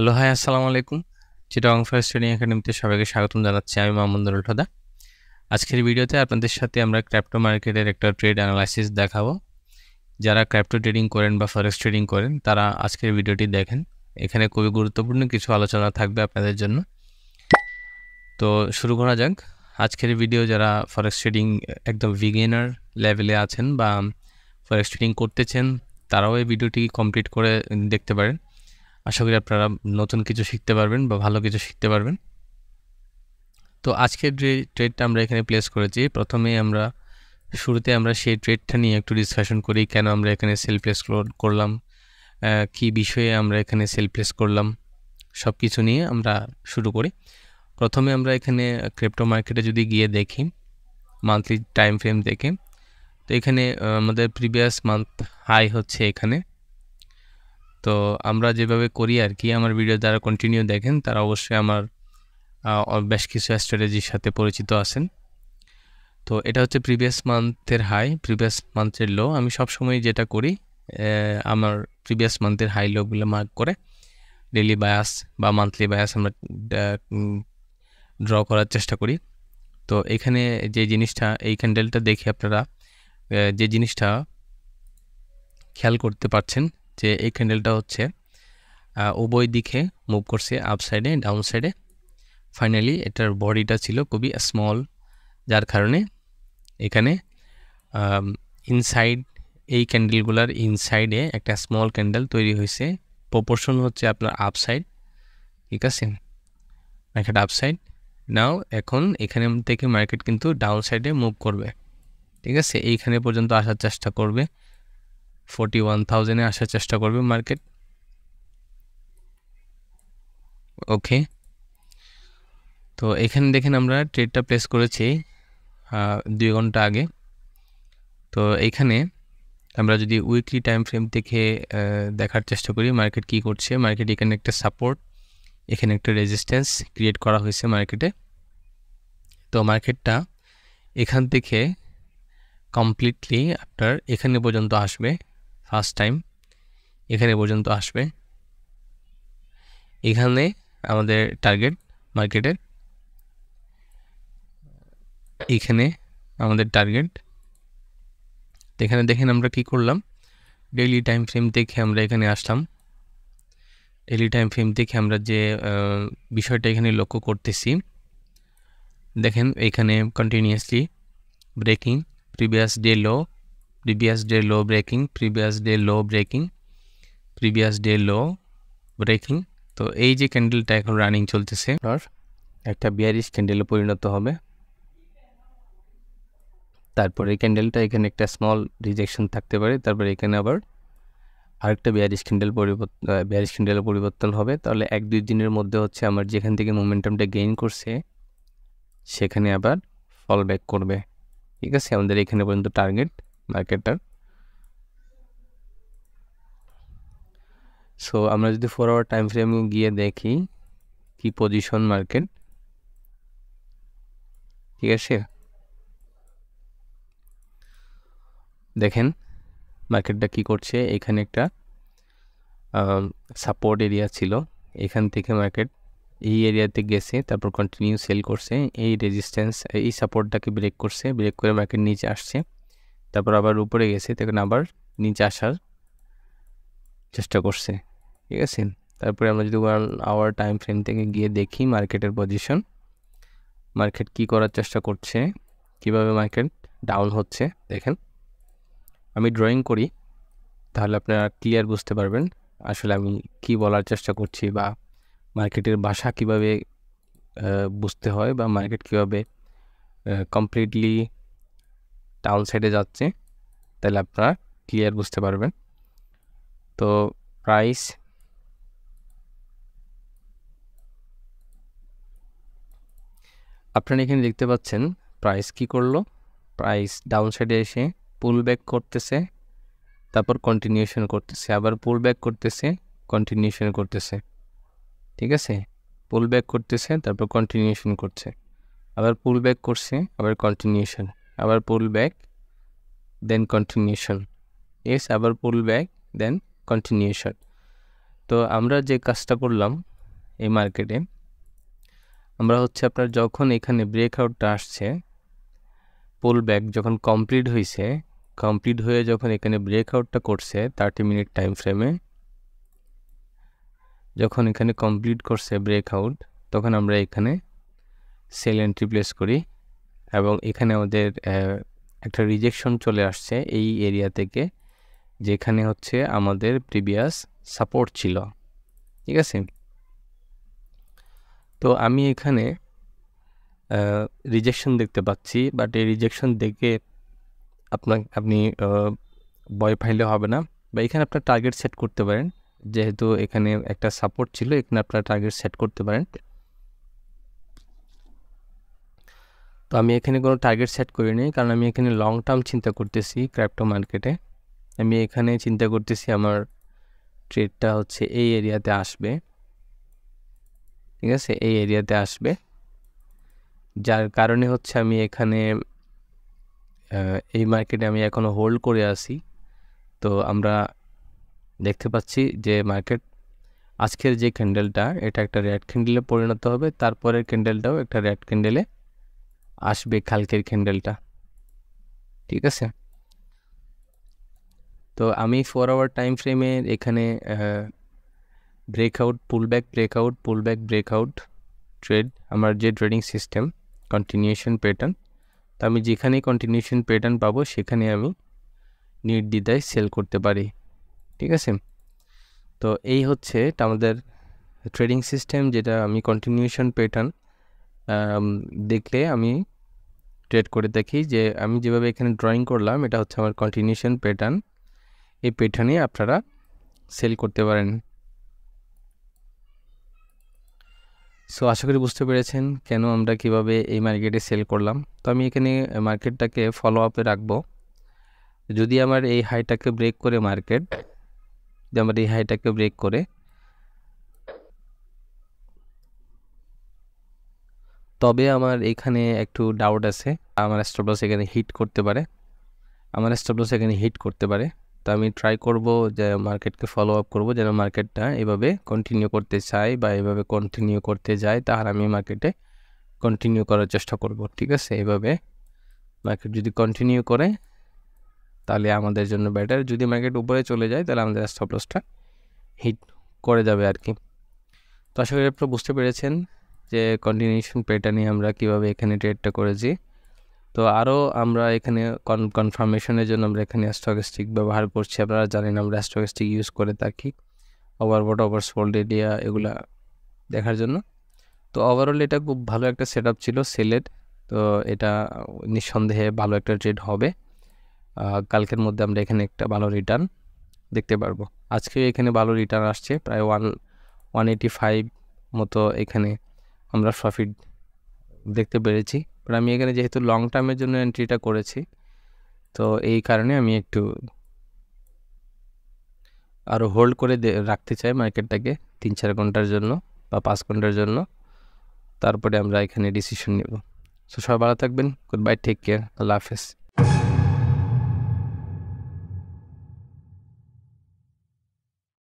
hello hi আসসালামু আলাইকুম Chittagong fire স্টেডিং একাডেমিতে সবাইকে স্বাগতম জানাচ্ছি আমি মামুন্দর ঠোদা আজকের ভিডিওতে আপনাদের সাথে আমরা ক্র্যাপ্টো মার্কেটের একটা ট্রেড অ্যানালাইসিস দেখাবো যারা ক্র্যাপ্টো ট্রেডিং করেন বা ফরেক্স ট্রেডিং করেন তারা আজকের ভিডিওটি দেখেন এখানে খুবই গুরুত্বপূর্ণ কিছু আলোচনা থাকবে আপনাদের জন্য তো শুরু করা যাক আজকের ভিডিও যারা ফরেক্স ট্রেডিং একদম বিগিনার লেভেলে আছেন বা ফরেক্স ট্রেডিং করতেছেন তারাও এই ভিডিওটি কমপ্লিট করে দেখতে পারেন আশা করি আপনারা নতুন কিছু শিখতে পারবেন বা ভালো কিছু শিখতে পারবেন তো আজকের যে ট্রেডটা আমরা এখানে প্লেস করেছি প্রথমে আমরা শুরুতে আমরা সেই ট্রেডটা নিয়ে একটু ডিসকাশন করি কেন আমরা এখানে সেল প্লেস করলাম কি বিষয়ে আমরা এখানে সেল প্লেস করলাম সব কিছু নিয়ে আমরা শুরু করি প্রথমে আমরা এখানে ক্রিপ্টো মার্কেটে যদি গিয়ে দেখি মান্থলি টাইম ফ্রেম দেখে তো এখানে আমাদের প্রিভিয়াস মান্থ হাই হচ্ছে এখানে তো আমরা যেভাবে করি আর কি আমার ভিডিও যারা কন্টিনিউ দেখেন তারা অবশ্যই আমার বেশ কিছু স্ট্র্যাটেজির সাথে পরিচিত আছেন তো এটা হচ্ছে প্রিভিয়াস মান্থের হাই প্রিভিয়াস মান্থের লো আমি সব সময় যেটা করি আমার প্রিভিয়াস মান্থের হাই লোগুলো মার্ক করে ডেলি বায়াস বা মান্থলি বায়াস আমরা ড্র করার চেষ্টা করি তো এখানে যে জিনিসটা এই ক্যান্ডেলটা দেখে আপনারা যে জিনিসটা খেয়াল করতে পারছেন যে এই ক্যান্ডেলটা হচ্ছে উভয় দিকে মুভ করছে আপ সাইডে ডাউন সাইডে ফাইনালি এটার বডিটা ছিল খুবই স্মল যার কারণে এখানে ইনসাইড এই ক্যান্ডেলগুলার ইনসাইডে একটা স্মল ক্যান্ডেল তৈরি হয়েছে প্রপোর্শন হচ্ছে আপনার আপসাইড ঠিক আছে মার্কেট আপসাইড নাও এখন এখানে থেকে মার্কেট কিন্তু ডাউন সাইডে মুভ করবে ঠিক আছে এইখানে পর্যন্ত আসার চেষ্টা করবে ফোরটি ওয়ান থাউজেন্ডে আসার চেষ্টা করবে মার্কেট ওকে তো এখানে দেখেন আমরা ট্রেডটা প্লেস করেছি দুই ঘন্টা আগে তো এইখানে আমরা যদি উইকলি টাইম ফ্রেম থেকে দেখার চেষ্টা করি মার্কেট কি করছে মার্কেট এখানে একটা সাপোর্ট এখানে একটা রেজিস্ট্যান্স ক্রিয়েট করা হয়েছে মার্কেটে তো মার্কেটটা এখান থেকে কমপ্লিটলি আপনার এখানে পর্যন্ত আসবে ফার্স্ট টাইম এখানে পর্যন্ত আসবে এখানে আমাদের টার্গেট মার্কেটের এখানে আমাদের টার্গেট তো এখানে দেখেন আমরা কি করলাম ডেইলি টাইম ফ্রেম দেখে আমরা এখানে আসলাম ডেইলি টাইম ফ্রেম দেখে আমরা যে বিষয়টা এখানে লক্ষ্য করতেছি দেখেন এখানে continuously breaking previous day low previous day low breaking previous day low breaking previous day low breaking তো এই যে ক্যান্ডেলটা এখন রানিং চলতেছে আর একটা বিয়ারিশ ক্যান্ডেলে পরিণত হবে তারপরে ক্যান্ডেলটা এখানে একটা স্মল রিজেকশন থাকতে পারে তারপর এখানে আবার আরেকটা বিয়ারিশ ক্যান্ডেল পরিবর্তন বিয়ারিশ ক্যান্ডেলের পরিবর্তন হবে তাহলে এক দুই দিনের মধ্যে হচ্ছে আমার যেখান থেকে মোমেন্টামটা গেইন করছে সেখানে আবার ফল ব্যাক করবে ঠিক আছে আমাদের এখানে পর্যন্ত টার্গেট মার্কেটটার সো আমরা যদি ফোর আওয়ার টাইম ফ্রেমে গিয়ে দেখি কি পজিশন মার্কেট ঠিক আছে দেখেন মার্কেটটা কি করছে এখানে একটা সাপোর্ট এরিয়া ছিল এখান থেকে মার্কেট এই এরিয়াতে গেছে তারপর কন্টিনিউ সেল করছে এই রেজিস্ট্যান্স এই সাপোর্টটাকে ব্রেক করছে ব্রেক করে মার্কেট নিচে আসছে তারপর আবার উপরে গেছে তখন আবার নিচে আসার চেষ্টা করছে ঠিক আছে তারপরে আমরা যদি ওয়ান আওয়ার টাইম ফ্রেম থেকে গিয়ে দেখি মার্কেটের পজিশন মার্কেট কি করার চেষ্টা করছে কিভাবে মার্কেট ডাউন হচ্ছে দেখেন আমি ড্রয়িং করি তাহলে আপনারা ক্লিয়ার বুঝতে পারবেন আসলে আমি কি বলার চেষ্টা করছি বা মার্কেটের ভাষা কিভাবে বুঝতে হয় বা মার্কেট কিভাবে কমপ্লিটলি ডাউন সাইডে যাচ্ছে তাহলে আপনারা ক্লিয়ার বুঝতে পারবেন তো প্রাইস আপনারা এখানে দেখতে পাচ্ছেন প্রাইস কি করলো প্রাইস ডাউন সাইডে এসে পুল ব্যাক করতেছে তারপর কন্টিনিউশন করতেছে আবার পুল ব্যাক করতেছে কন্টিনিউশন করতেছে ঠিক আছে পুল ব্যাক করতেছে তারপর কন্টিনিউশন করছে আবার পুল ব্যাক করছে আবার কন্টিনিউশন আবার পুল ব্যাক দেন কন্টিনিউশন এস আবার পুল ব্যাক দেন কন্টিনিউশন তো আমরা যে কাজটা করলাম এই মার্কেটে আমরা হচ্ছে আপনার যখন এখানে ব্রেকআউটটা আসছে পুল ব্যাক যখন কমপ্লিট হয়েছে কমপ্লিট হয়ে যখন এখানে ব্রেকআউটটা করছে থার্টি মিনিট টাইম ফ্রেমে যখন এখানে কমপ্লিট করছে ব্রেকআউট তখন আমরা এখানে সেল এন্ট্রি প্লেস করি এবং এখানে ওদের একটা রিজেকশন চলে আসছে এই এরিয়া থেকে যেখানে হচ্ছে আমাদের প্রিভিয়াস সাপোর্ট ছিল ঠিক আছে তো আমি এখানে রিজেকশন দেখতে পাচ্ছি বাট এই রিজেকশন দেখে আপনার আপনি ভয় পাইলে হবে না বা এখানে আপনার টার্গেট সেট করতে পারেন যেহেতু এখানে একটা সাপোর্ট ছিল এখানে আপনার টার্গেট সেট করতে পারেন তো আমি এখানে কোনো টার্গেট সেট করিনি কারণ আমি এখানে লং টার্ম চিন্তা করতেছি ক্র্যাপ্টো মার্কেটে আমি এখানে চিন্তা করতেছি আমার ট্রেডটা হচ্ছে এই এরিয়াতে আসবে ঠিক আছে এই এরিয়াতে আসবে যার কারণে হচ্ছে আমি এখানে এই মার্কেটে আমি এখনও হোল্ড করে আসি তো আমরা দেখতে পাচ্ছি যে মার্কেট আজকের যে ক্যান্ডেলটা এটা একটা রেড ক্যান্ডেলে পরিণত হবে তারপরের ক্যান্ডেলটাও একটা রেড ক্যান্ডেলে আসবে কালকের ক্যান্ডেলটা ঠিক আছে তো আমি ফোর আওয়ার টাইম ফ্রেমে এখানে breakout pull back breakout back breakout trade আমার যে ট্রেডিং সিস্টেম কন্টিনিউশন প্যাটার্ন তো আমি যেখানে কন্টিনিউশন প্যাটার্ন পাবো সেখানে আমি নির্দ্বিধায় সেল করতে পারি ঠিক আছে তো এই হচ্ছে আমাদের ট্রেডিং সিস্টেম যেটা আমি কন্টিনিউশন প্যাটার্ন দেখলে আমি ট্রেড করে দেখি যে আমি যেভাবে এখানে ড্রয়িং করলাম এটা হচ্ছে আমার কন্টিনিউশন প্যাটার্ন এই প্যাটার্নে আপনারা সেল করতে পারেন সো আশা করি বুঝতে পেরেছেন কেন আমরা কিভাবে এই মার্কেটে সেল করলাম তো আমি এখানে মার্কেটটাকে ফলো আপে রাখবো যদি আমার এই হাইটাকে ব্রেক করে মার্কেট যদি আমার এই হাইটাকে ব্রেক করে তবে আমার এখানে একটু ডাউট আছে আমার স্টপলস এখানে হিট করতে পারে আমার স্টপলস এখানে হিট করতে পারে তো আমি ট্রাই করব যে মার্কেটকে ফলো আপ করবো যেন মার্কেটটা এভাবে কন্টিনিউ করতে চায় বা এভাবে কন্টিনিউ করতে যায় তাহলে আমি মার্কেটে কন্টিনিউ করার চেষ্টা করব ঠিক আছে এভাবে মার্কেট যদি কন্টিনিউ করে তাহলে আমাদের জন্য বেটার যদি মার্কেট উপরে চলে যায় তাহলে আমাদের স্টপ হিট করে যাবে আর কি তো আশা করি আপনারা বুঝতে পেরেছেন যে কন্টিনিউশন পেটা নিয়ে আমরা কিভাবে এখানে ট্রেডটা করেছি তো আরও আমরা এখানে কন কনফার্মেশনের জন্য আমরা এখানে স্টকস্টিক ব্যবহার করছি আপনারা জানেন আমরা স্টকস্টিক ইউজ করে থাকি ওভারবোট ওভার স্পোল্ড এরিয়া এগুলা দেখার জন্য তো ওভারঅল এটা খুব ভালো একটা সেট ছিল সেলের তো এটা নিঃসন্দেহে ভালো একটা ট্রেড হবে কালকের মধ্যে আমরা এখানে একটা ভালো রিটার্ন দেখতে পারবো আজকেও এখানে ভালো রিটার্ন আসছে প্রায় ওয়ান ওয়ান এইটি ফাইভ মতো এখানে আমরা প্রফিট দেখতে পেরেছি বাট আমি এখানে যেহেতু লং টার্মের জন্য এন্ট্রিটা করেছি তো এই কারণে আমি একটু আরও হোল্ড করে রাখতে চাই মার্কেটটাকে তিন চার ঘন্টার জন্য বা পাঁচ ঘন্টার জন্য তারপরে আমরা এখানে ডিসিশন নেব সো সবাই ভালো থাকবেন গুড বাই টেক কেয়ার আল্লাহ হাফেজ